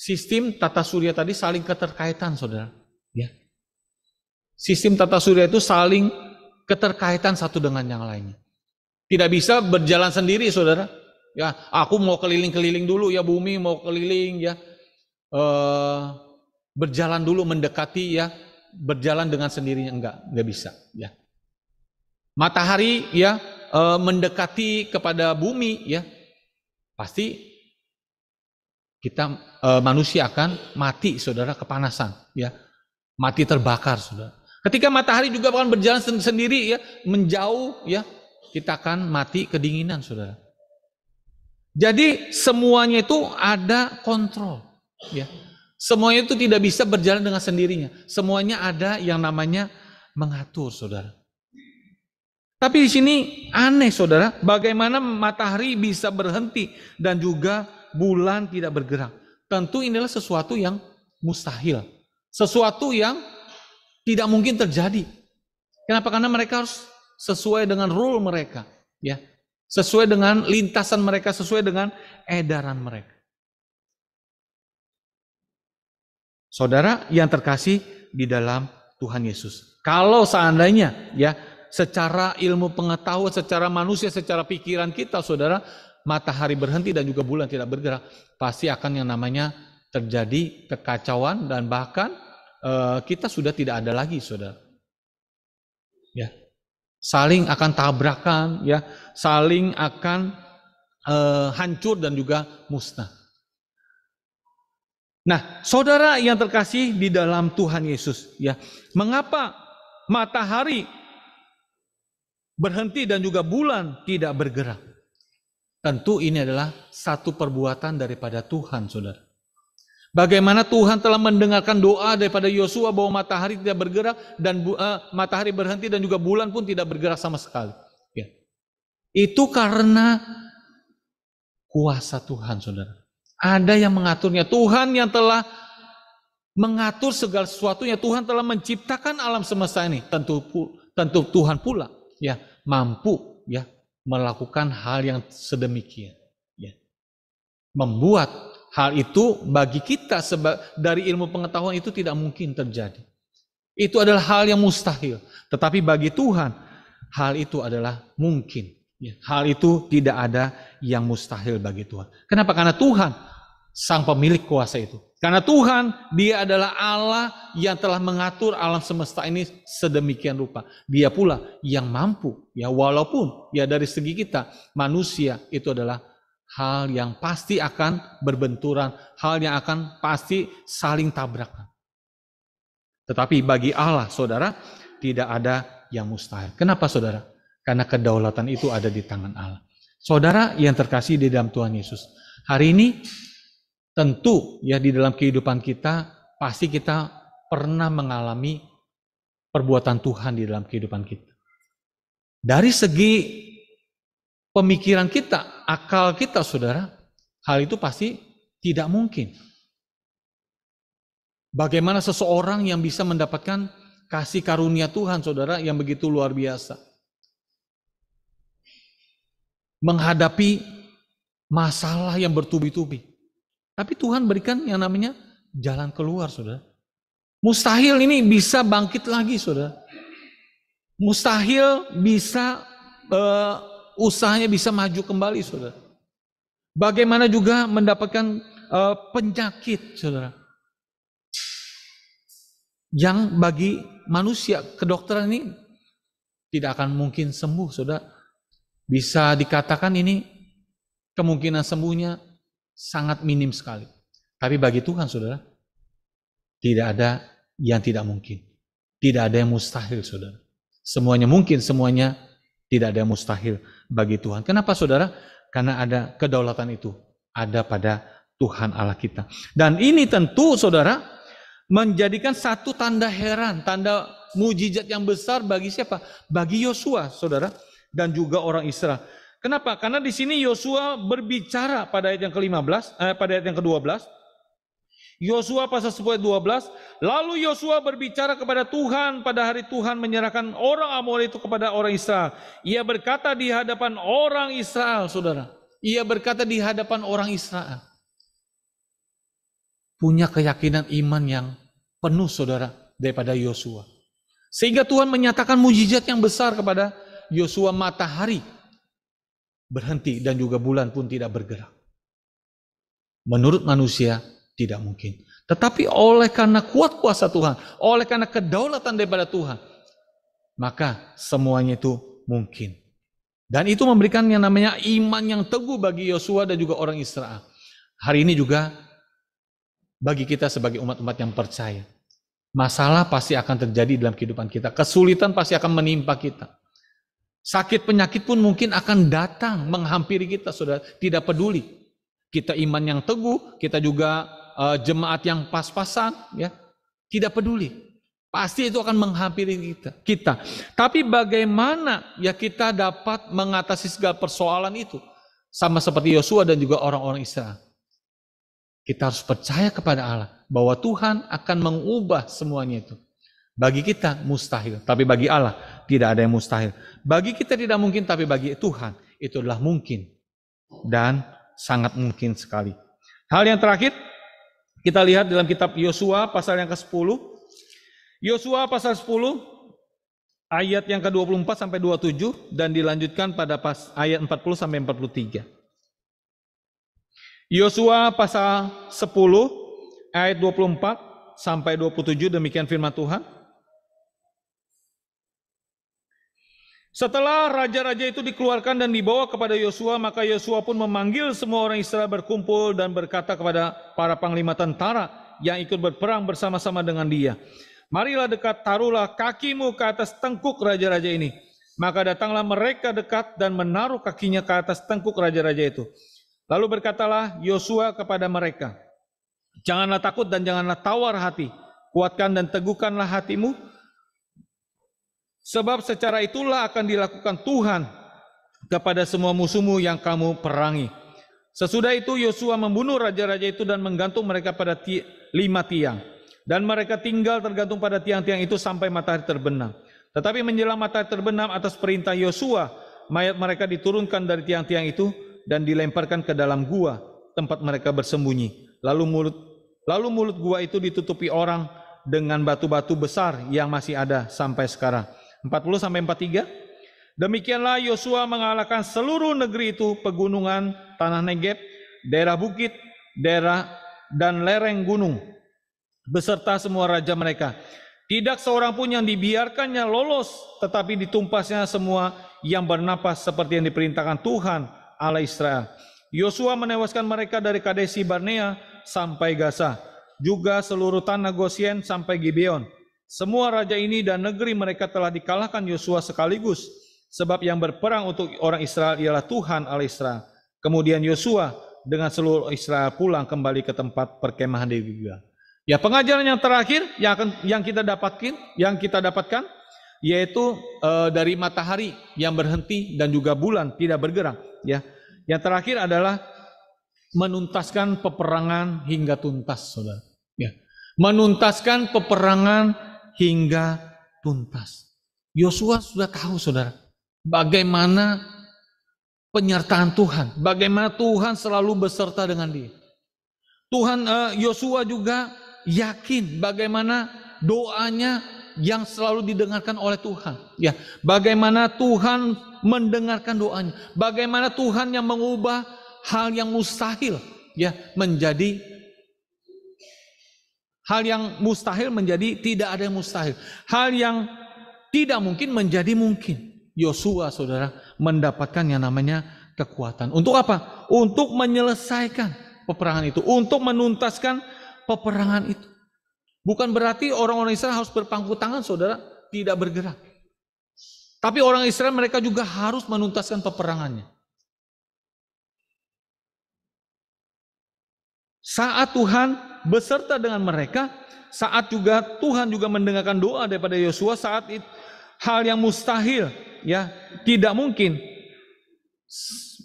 sistem tata surya tadi saling keterkaitan, saudara. Ya. Sistem tata surya itu saling keterkaitan satu dengan yang lainnya. Tidak bisa berjalan sendiri, saudara. Ya, aku mau keliling-keliling dulu ya bumi, mau keliling ya. Eh, berjalan dulu mendekati ya, berjalan dengan sendirinya enggak, enggak bisa ya. Matahari ya eh, mendekati kepada bumi ya. Pasti kita e, manusia akan mati saudara kepanasan ya mati terbakar saudara ketika matahari juga akan berjalan sendiri ya menjauh ya kita akan mati kedinginan saudara jadi semuanya itu ada kontrol ya semuanya itu tidak bisa berjalan dengan sendirinya semuanya ada yang namanya mengatur saudara tapi di sini aneh saudara, bagaimana matahari bisa berhenti dan juga bulan tidak bergerak. Tentu inilah sesuatu yang mustahil. Sesuatu yang tidak mungkin terjadi. Kenapa? Karena mereka harus sesuai dengan rule mereka, ya. Sesuai dengan lintasan mereka, sesuai dengan edaran mereka. Saudara yang terkasih di dalam Tuhan Yesus. Kalau seandainya ya secara ilmu pengetahuan, secara manusia, secara pikiran kita saudara matahari berhenti dan juga bulan tidak bergerak, pasti akan yang namanya terjadi kekacauan dan bahkan uh, kita sudah tidak ada lagi, saudara. Ya, saling akan tabrakan, ya, saling akan uh, hancur dan juga musnah. Nah, saudara yang terkasih di dalam Tuhan Yesus, ya, mengapa matahari berhenti dan juga bulan tidak bergerak? Tentu ini adalah satu perbuatan daripada Tuhan, saudara. Bagaimana Tuhan telah mendengarkan doa daripada Yosua bahwa matahari tidak bergerak dan uh, matahari berhenti dan juga bulan pun tidak bergerak sama sekali. Ya. Itu karena kuasa Tuhan, saudara. Ada yang mengaturnya. Tuhan yang telah mengatur segala sesuatunya. Tuhan telah menciptakan alam semesta ini. Tentu tentu Tuhan pula ya mampu ya melakukan hal yang sedemikian. Ya. Membuat hal itu bagi kita sebab dari ilmu pengetahuan itu tidak mungkin terjadi. Itu adalah hal yang mustahil. Tetapi bagi Tuhan hal itu adalah mungkin. Ya. Hal itu tidak ada yang mustahil bagi Tuhan. Kenapa? Karena Tuhan sang pemilik kuasa itu. Karena Tuhan, dia adalah Allah yang telah mengatur alam semesta ini sedemikian rupa. Dia pula yang mampu, ya walaupun ya dari segi kita, manusia itu adalah hal yang pasti akan berbenturan, hal yang akan pasti saling tabrakan. Tetapi bagi Allah, saudara, tidak ada yang mustahil. Kenapa saudara? Karena kedaulatan itu ada di tangan Allah. Saudara yang terkasih di dalam Tuhan Yesus. Hari ini Tentu ya di dalam kehidupan kita pasti kita pernah mengalami perbuatan Tuhan di dalam kehidupan kita. Dari segi pemikiran kita, akal kita Saudara, hal itu pasti tidak mungkin. Bagaimana seseorang yang bisa mendapatkan kasih karunia Tuhan Saudara yang begitu luar biasa? Menghadapi masalah yang bertubi-tubi. Tapi Tuhan berikan yang namanya jalan keluar, saudara. Mustahil ini bisa bangkit lagi, saudara. Mustahil bisa uh, usahanya bisa maju kembali, saudara. Bagaimana juga mendapatkan uh, penyakit, saudara. Yang bagi manusia kedokteran ini tidak akan mungkin sembuh, saudara. Bisa dikatakan ini kemungkinan sembuhnya sangat minim sekali. Tapi bagi Tuhan, saudara, tidak ada yang tidak mungkin. Tidak ada yang mustahil, saudara. Semuanya mungkin, semuanya tidak ada yang mustahil bagi Tuhan. Kenapa, saudara? Karena ada kedaulatan itu ada pada Tuhan Allah kita. Dan ini tentu, saudara, menjadikan satu tanda heran, tanda mujizat yang besar bagi siapa? Bagi Yosua, saudara, dan juga orang Israel. Kenapa? Karena di sini Yosua berbicara pada ayat yang ke-15, eh, pada ayat yang ke-12. Yosua pasal 10 ayat 12, lalu Yosua berbicara kepada Tuhan pada hari Tuhan menyerahkan orang Amor itu kepada orang Israel. Ia berkata di hadapan orang Israel, Saudara. Ia berkata di hadapan orang Israel. Punya keyakinan iman yang penuh Saudara daripada Yosua. Sehingga Tuhan menyatakan mujizat yang besar kepada Yosua matahari berhenti dan juga bulan pun tidak bergerak. Menurut manusia tidak mungkin. Tetapi oleh karena kuat kuasa Tuhan, oleh karena kedaulatan daripada Tuhan, maka semuanya itu mungkin. Dan itu memberikan yang namanya iman yang teguh bagi Yosua dan juga orang Israel. Hari ini juga bagi kita sebagai umat-umat yang percaya. Masalah pasti akan terjadi dalam kehidupan kita. Kesulitan pasti akan menimpa kita. Sakit penyakit pun mungkin akan datang menghampiri kita, sudah Tidak peduli. Kita iman yang teguh, kita juga uh, jemaat yang pas-pasan, ya. Tidak peduli. Pasti itu akan menghampiri kita. kita. Tapi bagaimana ya kita dapat mengatasi segala persoalan itu? Sama seperti Yosua dan juga orang-orang Israel. Kita harus percaya kepada Allah bahwa Tuhan akan mengubah semuanya itu. Bagi kita mustahil, tapi bagi Allah tidak ada yang mustahil. Bagi kita tidak mungkin, tapi bagi Tuhan itu adalah mungkin dan sangat mungkin sekali. Hal yang terakhir kita lihat dalam kitab Yosua pasal yang ke-10. Yosua pasal 10 ayat yang ke-24 sampai 27 dan dilanjutkan pada pas ayat 40 sampai 43. Yosua pasal 10 ayat 24 sampai 27 demikian firman Tuhan. Setelah raja-raja itu dikeluarkan dan dibawa kepada Yosua, maka Yosua pun memanggil semua orang Israel berkumpul dan berkata kepada para panglima tentara yang ikut berperang bersama-sama dengan dia. Marilah dekat, taruhlah kakimu ke atas tengkuk raja-raja ini. Maka datanglah mereka dekat dan menaruh kakinya ke atas tengkuk raja-raja itu. Lalu berkatalah Yosua kepada mereka, Janganlah takut dan janganlah tawar hati, kuatkan dan teguhkanlah hatimu, Sebab secara itulah akan dilakukan Tuhan kepada semua musuhmu yang kamu perangi. Sesudah itu Yosua membunuh raja-raja itu dan menggantung mereka pada ti lima tiang. Dan mereka tinggal tergantung pada tiang-tiang itu sampai matahari terbenam. Tetapi menjelang matahari terbenam atas perintah Yosua, mayat mereka diturunkan dari tiang-tiang itu dan dilemparkan ke dalam gua tempat mereka bersembunyi. Lalu mulut lalu mulut gua itu ditutupi orang dengan batu-batu besar yang masih ada sampai sekarang. 40 sampai 43. Demikianlah Yosua mengalahkan seluruh negeri itu, pegunungan, tanah Negeb, daerah bukit, daerah dan lereng gunung beserta semua raja mereka. Tidak seorang pun yang dibiarkannya lolos, tetapi ditumpasnya semua yang bernapas seperti yang diperintahkan Tuhan Allah Israel. Yosua menewaskan mereka dari Kadesi Barnea sampai Gaza, juga seluruh tanah Gosien sampai Gibeon semua raja ini dan negeri mereka telah dikalahkan Yosua sekaligus, sebab yang berperang untuk orang Israel ialah Tuhan Allah Israel. Kemudian Yosua dengan seluruh Israel pulang kembali ke tempat perkemahan di Gilgal. Ya, pengajaran yang terakhir yang akan yang kita dapatkan, yang kita dapatkan yaitu e, dari matahari yang berhenti dan juga bulan tidak bergerak, ya. Yang terakhir adalah menuntaskan peperangan hingga tuntas, Saudara. Ya. Menuntaskan peperangan hingga tuntas. Yosua sudah tahu saudara, bagaimana penyertaan Tuhan, bagaimana Tuhan selalu beserta dengan dia. Tuhan eh, Yosua juga yakin bagaimana doanya yang selalu didengarkan oleh Tuhan. Ya, bagaimana Tuhan mendengarkan doanya, bagaimana Tuhan yang mengubah hal yang mustahil ya menjadi Hal yang mustahil menjadi tidak ada yang mustahil. Hal yang tidak mungkin menjadi mungkin. Yosua saudara mendapatkan yang namanya kekuatan. Untuk apa? Untuk menyelesaikan peperangan itu. Untuk menuntaskan peperangan itu. Bukan berarti orang-orang Israel harus berpangku tangan saudara tidak bergerak. Tapi orang Israel mereka juga harus menuntaskan peperangannya. saat Tuhan beserta dengan mereka, saat juga Tuhan juga mendengarkan doa daripada Yosua saat itu, hal yang mustahil ya, tidak mungkin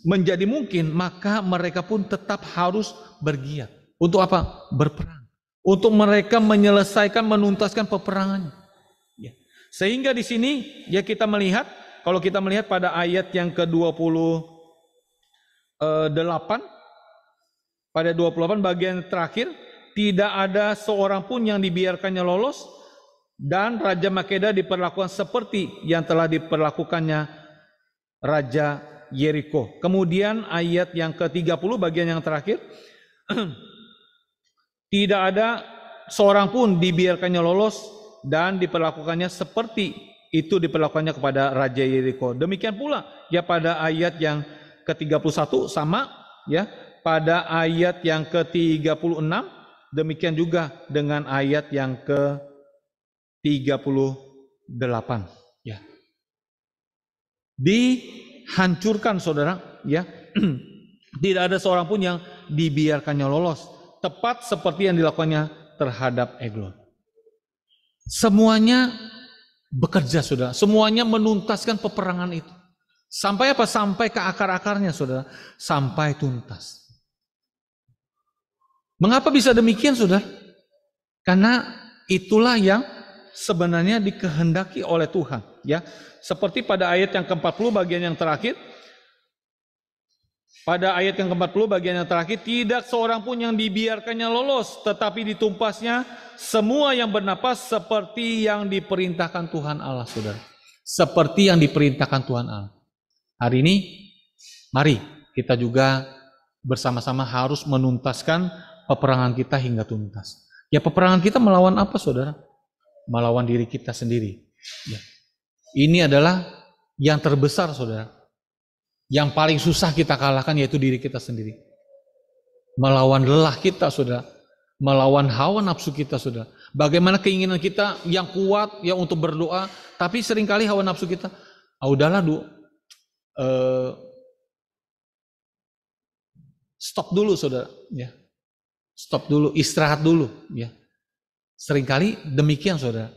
menjadi mungkin, maka mereka pun tetap harus bergiat. Untuk apa? Berperang. Untuk mereka menyelesaikan menuntaskan peperangannya. Ya. Sehingga di sini ya kita melihat kalau kita melihat pada ayat yang ke-28 pada 28 bagian terakhir, tidak ada seorang pun yang dibiarkannya lolos dan Raja Makeda diperlakukan seperti yang telah diperlakukannya Raja Yeriko. Kemudian ayat yang ke-30 bagian yang terakhir, tidak ada seorang pun dibiarkannya lolos dan diperlakukannya seperti itu diperlakukannya kepada Raja Yeriko. Demikian pula ya pada ayat yang ke-31 sama ya pada ayat yang ke-36, demikian juga dengan ayat yang ke-38. Ya. Dihancurkan saudara, ya. Tidak ada seorang pun yang dibiarkannya lolos. Tepat seperti yang dilakukannya terhadap Eglon. Semuanya bekerja saudara. Semuanya menuntaskan peperangan itu. Sampai apa? Sampai ke akar-akarnya saudara. Sampai tuntas. Mengapa bisa demikian, saudara? Karena itulah yang sebenarnya dikehendaki oleh Tuhan, ya. Seperti pada ayat yang ke-40 bagian yang terakhir, pada ayat yang ke-40 bagian yang terakhir, tidak seorang pun yang dibiarkannya lolos, tetapi ditumpasnya semua yang bernapas seperti yang diperintahkan Tuhan Allah, saudara. Seperti yang diperintahkan Tuhan Allah. Hari ini, mari kita juga bersama-sama harus menuntaskan peperangan kita hingga tuntas. Ya peperangan kita melawan apa saudara? Melawan diri kita sendiri. Ya. Ini adalah yang terbesar saudara. Yang paling susah kita kalahkan yaitu diri kita sendiri. Melawan lelah kita saudara. Melawan hawa nafsu kita saudara. Bagaimana keinginan kita yang kuat ya untuk berdoa. Tapi seringkali hawa nafsu kita. Ah udahlah du, eh, stop dulu saudara. Ya, Stop dulu, istirahat dulu ya. Seringkali demikian Saudara.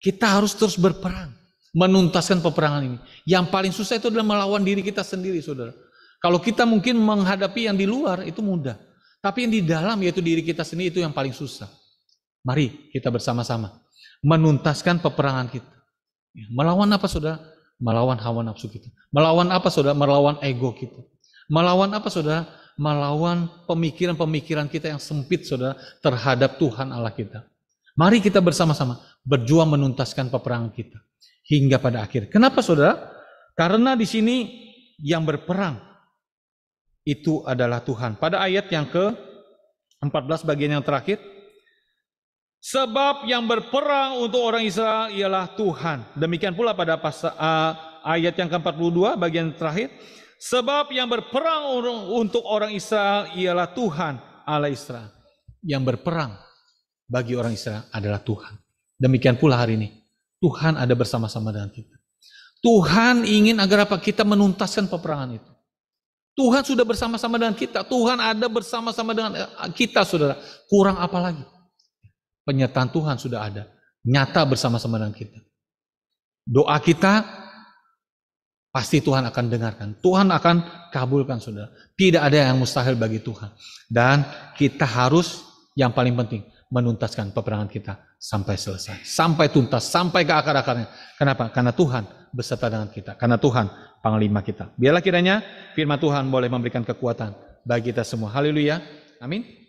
Kita harus terus berperang, menuntaskan peperangan ini. Yang paling susah itu adalah melawan diri kita sendiri Saudara. Kalau kita mungkin menghadapi yang di luar itu mudah, tapi yang di dalam yaitu diri kita sendiri itu yang paling susah. Mari kita bersama-sama menuntaskan peperangan kita. Ya, melawan apa Saudara? Melawan hawa nafsu kita. Melawan apa Saudara? Melawan ego kita. Melawan apa Saudara? melawan pemikiran-pemikiran kita yang sempit saudara terhadap Tuhan Allah kita. Mari kita bersama-sama berjuang menuntaskan peperangan kita hingga pada akhir. Kenapa saudara? Karena di sini yang berperang itu adalah Tuhan. Pada ayat yang ke-14 bagian yang terakhir, sebab yang berperang untuk orang Israel ialah Tuhan. Demikian pula pada pasal, uh, ayat yang ke-42 bagian terakhir, Sebab yang berperang untuk orang Israel ialah Tuhan Allah Israel. Yang berperang bagi orang Israel adalah Tuhan. Demikian pula hari ini. Tuhan ada bersama-sama dengan kita. Tuhan ingin agar apa? Kita menuntaskan peperangan itu. Tuhan sudah bersama-sama dengan kita. Tuhan ada bersama-sama dengan eh, kita, saudara. Kurang apa lagi? Penyertaan Tuhan sudah ada. Nyata bersama-sama dengan kita. Doa kita Pasti Tuhan akan dengarkan. Tuhan akan kabulkan saudara. Tidak ada yang mustahil bagi Tuhan. Dan kita harus yang paling penting menuntaskan peperangan kita sampai selesai. Sampai tuntas, sampai ke akar-akarnya. Kenapa? Karena Tuhan beserta dengan kita. Karena Tuhan panglima kita. Biarlah kiranya firman Tuhan boleh memberikan kekuatan bagi kita semua. Haleluya. Amin.